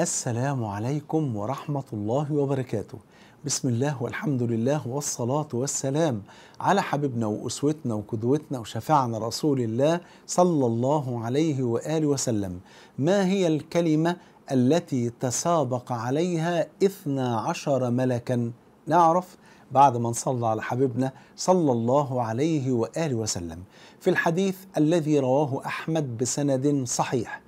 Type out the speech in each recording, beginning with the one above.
السلام عليكم ورحمة الله وبركاته بسم الله والحمد لله والصلاة والسلام على حبيبنا وأسوتنا وقدوتنا وشفعنا رسول الله صلى الله عليه وآله وسلم ما هي الكلمة التي تسابق عليها اثنا عشر ملكا نعرف بعد ما نصلى على حبيبنا صلى الله عليه وآله وسلم في الحديث الذي رواه أحمد بسند صحيح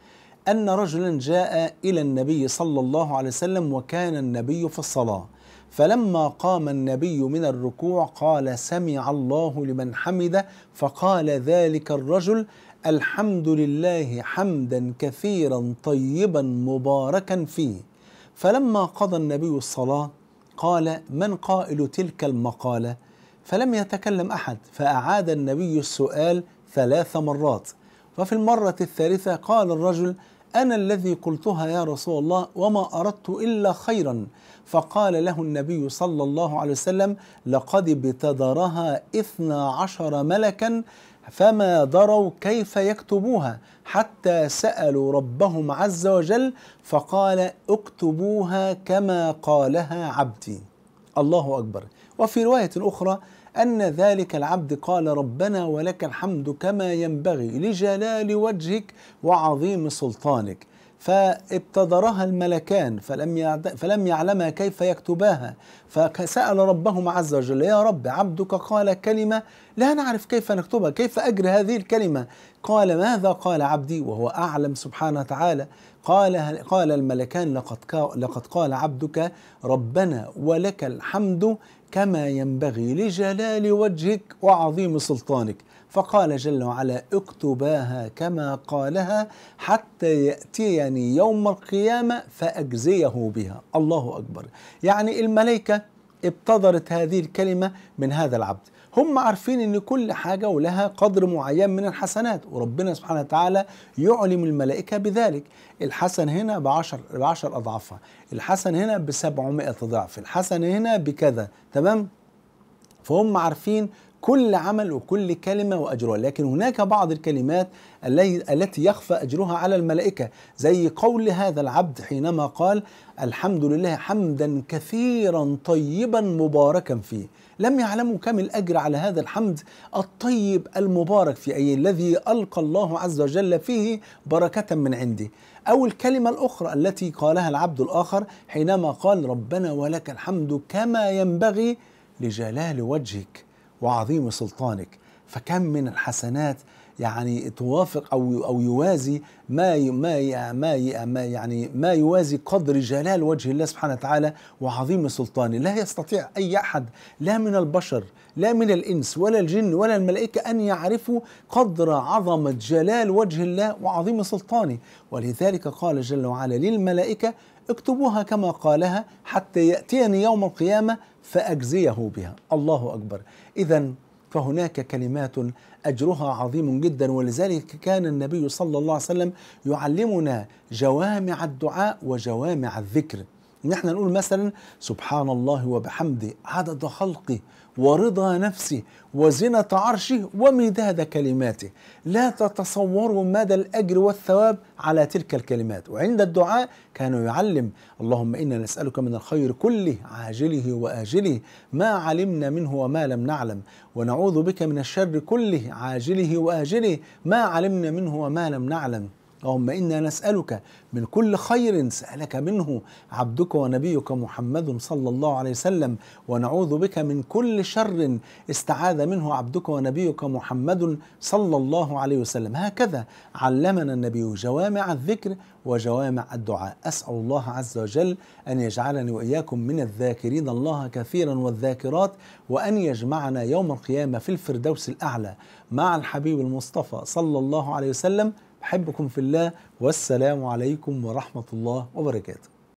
أن رجلا جاء إلى النبي صلى الله عليه وسلم وكان النبي في الصلاة فلما قام النبي من الركوع قال سمع الله لمن حمده فقال ذلك الرجل الحمد لله حمدا كثيرا طيبا مباركا فيه فلما قضى النبي الصلاة قال من قائل تلك المقالة فلم يتكلم أحد فأعاد النبي السؤال ثلاث مرات وفي المرة الثالثة قال الرجل أنا الذي قلتها يا رسول الله وما أردت إلا خيرا فقال له النبي صلى الله عليه وسلم لقد ابتدرها إثنى عشر ملكا فما دروا كيف يكتبوها حتى سألوا ربهم عز وجل فقال اكتبوها كما قالها عبدي الله أكبر وفي رواية أخرى أن ذلك العبد قال ربنا ولك الحمد كما ينبغي لجلال وجهك وعظيم سلطانك فابتدرها الملكان فلم فلم يعلما كيف يكتباها فسأل ربهم عز وجل يا رب عبدك قال كلمة لا نعرف كيف نكتبها كيف أجر هذه الكلمة قال ماذا قال عبدي وهو أعلم سبحانه وتعالى قال قال الملكان لقد لقد قال عبدك ربنا ولك الحمد كما ينبغي لجلال وجهك وعظيم سلطانك فقال جل وعلا اكتباها كما قالها حتى ياتيني يوم القيامه فاجزيه بها الله اكبر يعني الملائكه ابتدرت هذه الكلمة من هذا العبد هم عارفين ان كل حاجة ولها قدر معين من الحسنات وربنا سبحانه وتعالى يعلم الملائكة بذلك الحسن هنا بعشر, بعشر أضعافها الحسن هنا بسبعمائة ضعف الحسن هنا بكذا تمام فهم عارفين كل عمل وكل كلمة وأجرها لكن هناك بعض الكلمات التي يخفى أجرها على الملائكة زي قول هذا العبد حينما قال الحمد لله حمدا كثيرا طيبا مباركا فيه لم يعلموا كم الأجر على هذا الحمد الطيب المبارك في أي الذي ألقى الله عز وجل فيه بركة من عنده أو الكلمة الأخرى التي قالها العبد الآخر حينما قال ربنا ولك الحمد كما ينبغي لجلال وجهك وعظيم سلطانك فكم من الحسنات يعني توافق او او يوازي ما ما ما يعني ما يوازي قدر جلال وجه الله سبحانه وتعالى وعظيم سلطانه، لا يستطيع اي احد لا من البشر لا من الانس ولا الجن ولا الملائكه ان يعرفوا قدر عظمه جلال وجه الله وعظيم سلطانه، ولذلك قال جل وعلا للملائكه اكتبوها كما قالها حتى ياتيني يوم القيامه فاجزيه بها، الله اكبر، اذا فهناك كلمات اجرها عظيم جدا ولذلك كان النبي صلى الله عليه وسلم يعلمنا جوامع الدعاء وجوامع الذكر ان احنا نقول مثلا سبحان الله وبحمده عدد خلقه ورضا نفسي وزنة عرشي ومداد كلماته لا تتصوروا مدى الأجر والثواب على تلك الكلمات وعند الدعاء كانوا يعلم اللهم إنا نسألك من الخير كله عاجله وآجله ما علمنا منه وما لم نعلم ونعوذ بك من الشر كله عاجله وآجله ما علمنا منه وما لم نعلم اللهم انا نسالك من كل خير سالك منه عبدك ونبيك محمد صلى الله عليه وسلم ونعوذ بك من كل شر استعاذ منه عبدك ونبيك محمد صلى الله عليه وسلم هكذا علمنا النبي جوامع الذكر وجوامع الدعاء اسال الله عز وجل ان يجعلني واياكم من الذاكرين الله كثيرا والذاكرات وان يجمعنا يوم القيامه في الفردوس الاعلى مع الحبيب المصطفى صلى الله عليه وسلم بحبكم في الله والسلام عليكم ورحمة الله وبركاته